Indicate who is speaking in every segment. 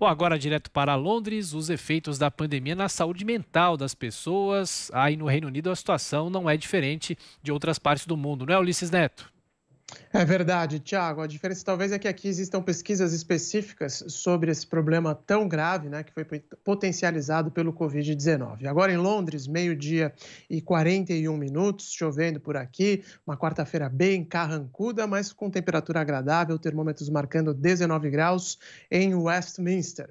Speaker 1: Bom, agora direto para Londres, os efeitos da pandemia na saúde mental das pessoas. Aí no Reino Unido a situação não é diferente de outras partes do mundo, não é, Ulisses Neto? É verdade, Tiago. A diferença talvez é que aqui existam pesquisas específicas sobre esse problema tão grave, né, que foi potencializado pelo Covid-19. Agora em Londres, meio-dia e 41 minutos, chovendo por aqui, uma quarta-feira bem carrancuda, mas com temperatura agradável, termômetros marcando 19 graus em Westminster.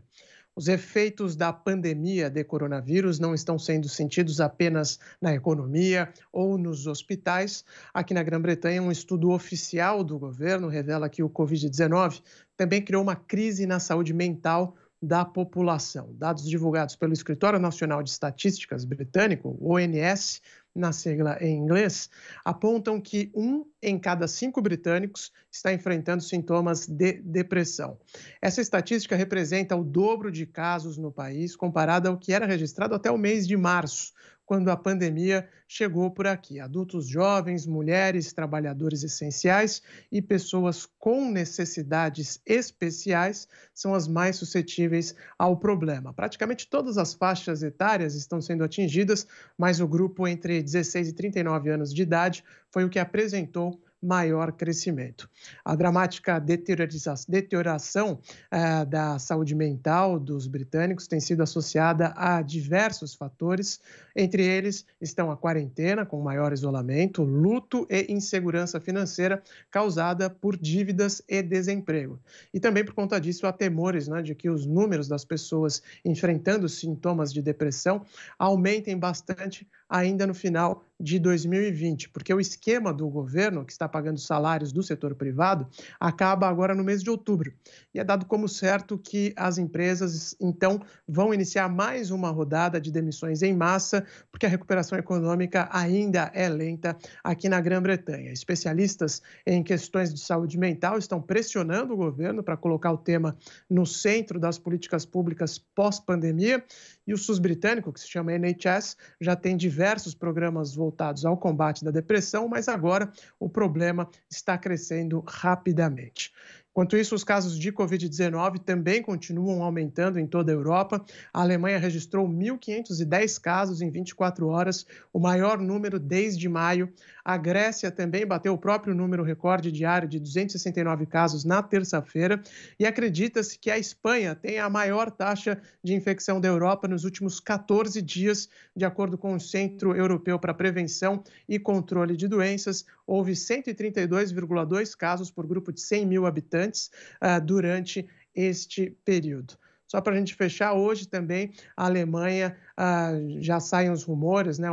Speaker 1: Os efeitos da pandemia de coronavírus não estão sendo sentidos apenas na economia ou nos hospitais. Aqui na Grã-Bretanha, um estudo oficial do governo revela que o Covid-19 também criou uma crise na saúde mental da população. Dados divulgados pelo Escritório Nacional de Estatísticas Britânico, ONS, na sigla em inglês, apontam que um em cada cinco britânicos está enfrentando sintomas de depressão. Essa estatística representa o dobro de casos no país comparado ao que era registrado até o mês de março, quando a pandemia chegou por aqui. Adultos jovens, mulheres, trabalhadores essenciais e pessoas com necessidades especiais são as mais suscetíveis ao problema. Praticamente todas as faixas etárias estão sendo atingidas, mas o grupo entre 16 e 39 anos de idade foi o que apresentou maior crescimento. A dramática deterioração eh, da saúde mental dos britânicos tem sido associada a diversos fatores, entre eles estão a quarentena, com maior isolamento, luto e insegurança financeira causada por dívidas e desemprego. E também por conta disso há temores né, de que os números das pessoas enfrentando sintomas de depressão aumentem bastante ainda no final de 2020, porque o esquema do governo, que está pagando salários do setor privado, acaba agora no mês de outubro. E é dado como certo que as empresas, então, vão iniciar mais uma rodada de demissões em massa, porque a recuperação econômica ainda é lenta aqui na Grã-Bretanha. Especialistas em questões de saúde mental estão pressionando o governo para colocar o tema no centro das políticas públicas pós-pandemia. E o SUS britânico, que se chama NHS, já tem diversos programas voltados voltados ao combate da depressão, mas agora o problema está crescendo rapidamente. Quanto isso, os casos de Covid-19 também continuam aumentando em toda a Europa. A Alemanha registrou 1.510 casos em 24 horas, o maior número desde maio. A Grécia também bateu o próprio número recorde diário de 269 casos na terça-feira. E acredita-se que a Espanha tem a maior taxa de infecção da Europa nos últimos 14 dias, de acordo com o Centro Europeu para Prevenção e Controle de Doenças. Houve 132,2 casos por grupo de 100 mil habitantes importantes uh, durante este período. Só para a gente fechar, hoje também a Alemanha ah, já saem os rumores, né,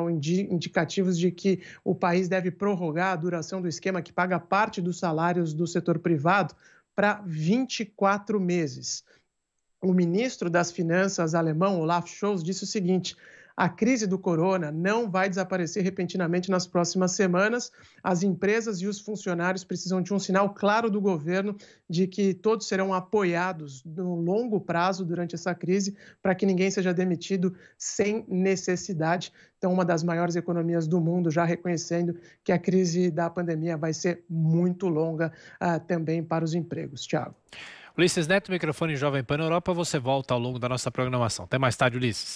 Speaker 1: indicativos de que o país deve prorrogar a duração do esquema que paga parte dos salários do setor privado para 24 meses. O ministro das Finanças alemão, Olaf Scholz, disse o seguinte: a crise do corona não vai desaparecer repentinamente nas próximas semanas. As empresas e os funcionários precisam de um sinal claro do governo de que todos serão apoiados no longo prazo durante essa crise, para que ninguém seja demitido sem necessidade. Então, uma das maiores economias do mundo já reconhecendo que a crise da pandemia vai ser muito longa uh, também para os empregos. Tiago. Ulisses Neto, microfone Jovem Pan Europa. Você volta ao longo da nossa programação. Até mais tarde, Ulisses.